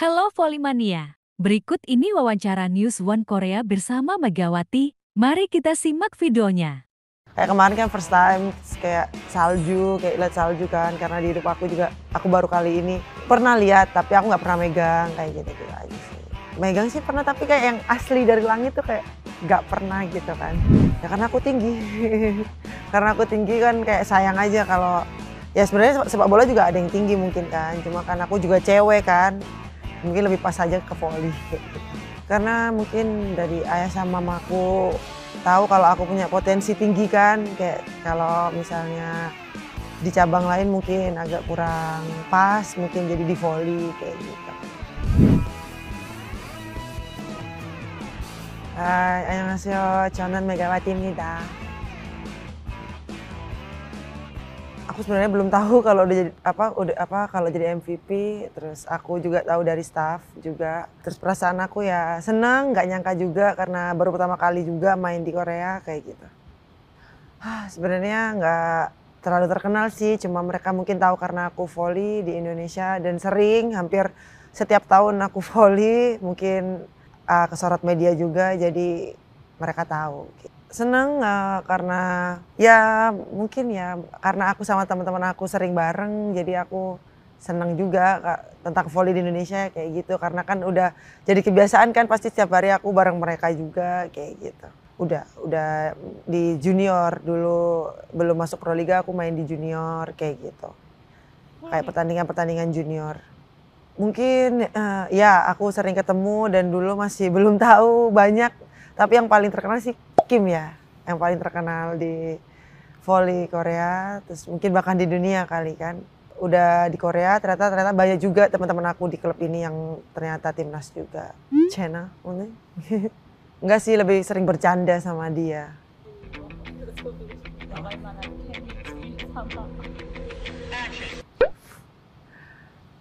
Halo Volimania, berikut ini wawancara News One Korea bersama Megawati. Mari kita simak videonya. Kayak kemarin kan first time kayak salju, kayak lihat salju kan karena di hidup aku juga aku baru kali ini pernah lihat tapi aku nggak pernah megang kayak gitu gitu aja sih. Megang sih pernah tapi kayak yang asli dari langit tuh kayak nggak pernah gitu kan. Ya karena aku tinggi, karena aku tinggi kan kayak sayang aja kalau ya sebenarnya sepak bola juga ada yang tinggi mungkin kan cuma kan aku juga cewek kan mungkin lebih pas aja ke volley gitu. karena mungkin dari ayah sama mamaku tahu kalau aku punya potensi tinggi kan kayak kalau misalnya di cabang lain mungkin agak kurang pas mungkin jadi di volley kayak gitu 안녕하세요. Megawati 메가와티입니다. aku sebenarnya belum tahu kalau udah jadi apa udah apa kalau jadi MVP terus aku juga tahu dari staff juga terus perasaan aku ya senang nggak nyangka juga karena baru pertama kali juga main di Korea kayak gitu ah, sebenarnya nggak terlalu terkenal sih cuma mereka mungkin tahu karena aku volley di Indonesia dan sering hampir setiap tahun aku volley mungkin uh, kesorot media juga jadi mereka tahu gitu senang uh, eh, karena ya mungkin ya karena aku sama teman-teman aku sering bareng jadi aku senang juga kak, tentang volley di Indonesia kayak gitu karena kan udah jadi kebiasaan kan pasti setiap hari aku bareng mereka juga kayak gitu udah udah di junior dulu belum masuk pro liga aku main di junior kayak gitu kayak pertandingan pertandingan junior mungkin uh, ya aku sering ketemu dan dulu masih belum tahu banyak tapi yang paling terkenal sih Kim ya yang paling terkenal di volley Korea terus mungkin bahkan di dunia kali kan udah di Korea ternyata ternyata banyak juga teman-teman aku di klub ini yang ternyata timnas juga hmm? China mungkin nggak sih lebih sering bercanda sama dia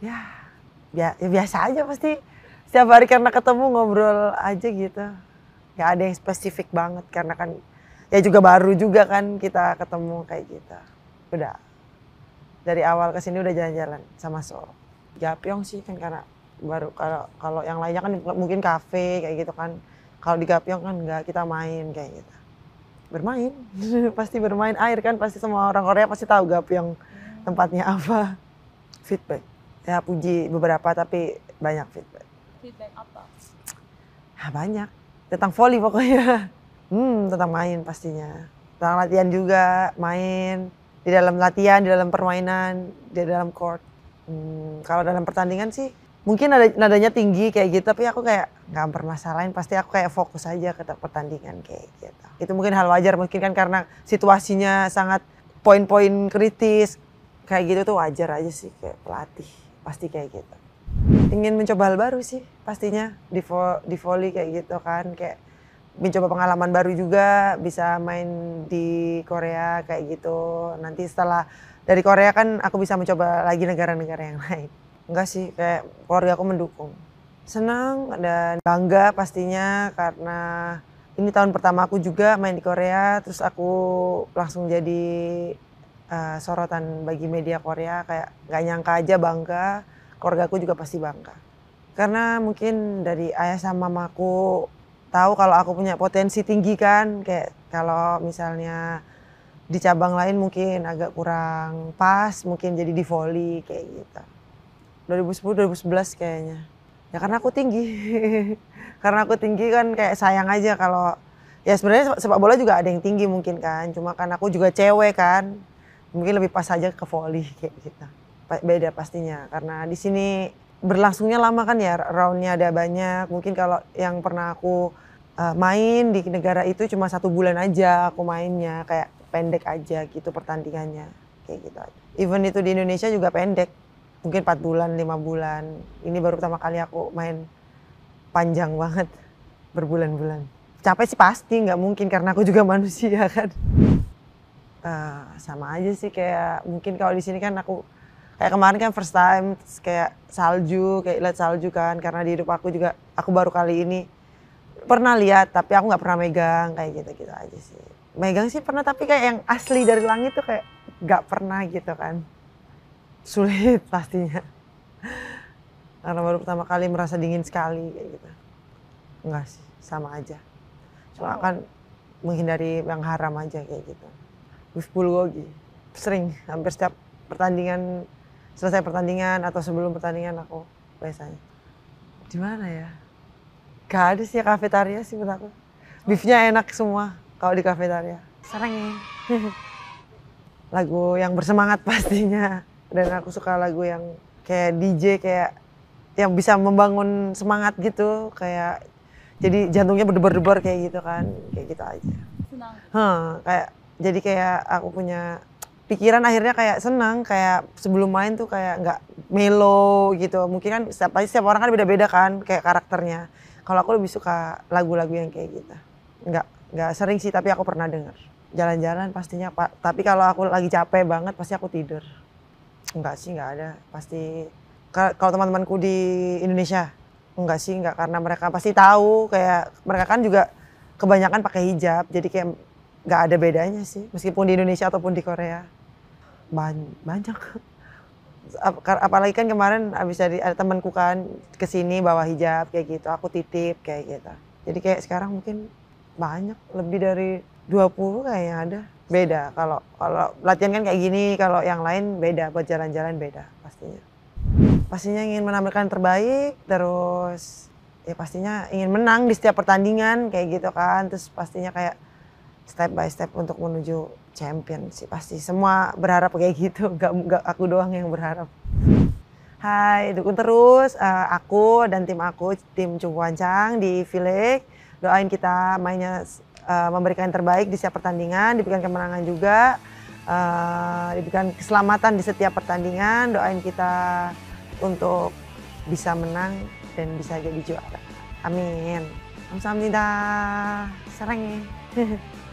ya ya, ya biasa aja pasti setiap hari karena ketemu ngobrol aja gitu ya ada yang spesifik banget karena kan ya juga baru juga kan kita ketemu kayak gitu udah dari awal ke sini udah jalan-jalan sama So Japyong ya, sih kan karena baru kalau kalau yang lainnya kan mungkin kafe kayak gitu kan kalau di Gapyong kan nggak kita main kayak gitu bermain pasti bermain air kan pasti semua orang Korea pasti tahu Gapyong tempatnya apa feedback ya puji beberapa tapi banyak feedback feedback apa ah, banyak tentang volley pokoknya. Hmm, tentang main pastinya. Tentang latihan juga, main di dalam latihan, di dalam permainan, di dalam court. Hmm, kalau dalam pertandingan sih mungkin ada nadanya tinggi kayak gitu tapi aku kayak nggak permasalahin pasti aku kayak fokus aja ke pertandingan kayak gitu itu mungkin hal wajar mungkin kan karena situasinya sangat poin-poin kritis kayak gitu tuh wajar aja sih kayak pelatih pasti kayak gitu ingin mencoba hal baru sih pastinya di vo di volley kayak gitu kan kayak mencoba pengalaman baru juga bisa main di Korea kayak gitu nanti setelah dari Korea kan aku bisa mencoba lagi negara-negara yang lain enggak sih kayak keluarga aku mendukung senang dan bangga pastinya karena ini tahun pertama aku juga main di Korea terus aku langsung jadi uh, sorotan bagi media Korea kayak nggak nyangka aja bangga keluarga aku juga pasti bangga. Karena mungkin dari ayah sama mamaku tahu kalau aku punya potensi tinggi kan, kayak kalau misalnya di cabang lain mungkin agak kurang pas, mungkin jadi di volley kayak gitu. 2010 2011 kayaknya. Ya karena aku tinggi. karena aku tinggi kan kayak sayang aja kalau ya sebenarnya sepak bola juga ada yang tinggi mungkin kan. Cuma kan aku juga cewek kan. Mungkin lebih pas aja ke volley kayak gitu beda pastinya karena di sini berlangsungnya lama kan ya roundnya ada banyak mungkin kalau yang pernah aku uh, main di negara itu cuma satu bulan aja aku mainnya kayak pendek aja gitu pertandingannya kayak gitu aja. Even itu di Indonesia juga pendek mungkin empat bulan lima bulan ini baru pertama kali aku main panjang banget berbulan-bulan capek sih pasti nggak mungkin karena aku juga manusia kan uh, sama aja sih kayak mungkin kalau di sini kan aku kayak kemarin kan first time kayak salju kayak lihat salju kan karena di hidup aku juga aku baru kali ini pernah lihat tapi aku nggak pernah megang kayak gitu gitu aja sih megang sih pernah tapi kayak yang asli dari langit tuh kayak nggak pernah gitu kan sulit pastinya karena baru pertama kali merasa dingin sekali kayak gitu nggak sih sama aja cuma kan menghindari yang haram aja kayak gitu with bulgogi sering hampir setiap pertandingan selesai pertandingan atau sebelum pertandingan aku biasanya. Di mana ya? Gak ada sih kafetaria sih menurut aku. Beefnya enak semua kalau di kafetaria. Sarang ya? lagu yang bersemangat pastinya. Dan aku suka lagu yang kayak DJ kayak yang bisa membangun semangat gitu. Kayak jadi jantungnya berdebar-debar kayak gitu kan. Kayak gitu aja. Senang. Hmm, kayak jadi kayak aku punya pikiran akhirnya kayak senang kayak sebelum main tuh kayak nggak melo gitu mungkin kan setiap pasti setiap orang kan beda-beda kan kayak karakternya kalau aku lebih suka lagu-lagu yang kayak gitu nggak nggak sering sih tapi aku pernah dengar jalan-jalan pastinya pak tapi kalau aku lagi capek banget pasti aku tidur nggak sih nggak ada pasti kalau teman-temanku di Indonesia nggak sih nggak karena mereka pasti tahu kayak mereka kan juga kebanyakan pakai hijab jadi kayak nggak ada bedanya sih meskipun di Indonesia ataupun di Korea banyak apalagi kan kemarin abis dari ada temanku kan sini bawa hijab kayak gitu aku titip kayak gitu jadi kayak sekarang mungkin banyak lebih dari 20 kayaknya ada beda kalau kalau latihan kan kayak gini kalau yang lain beda buat jalan-jalan beda pastinya pastinya ingin menampilkan terbaik terus ya pastinya ingin menang di setiap pertandingan kayak gitu kan terus pastinya kayak step by step untuk menuju champion sih pasti semua berharap kayak gitu gak, gak aku doang yang berharap Hai dukung terus uh, aku dan tim aku tim Cungku Wancang di Vilek doain kita mainnya uh, memberikan yang terbaik di setiap pertandingan diberikan kemenangan juga uh, diberikan keselamatan di setiap pertandingan doain kita untuk bisa menang dan bisa jadi juara amin Amsamnida sereng ya.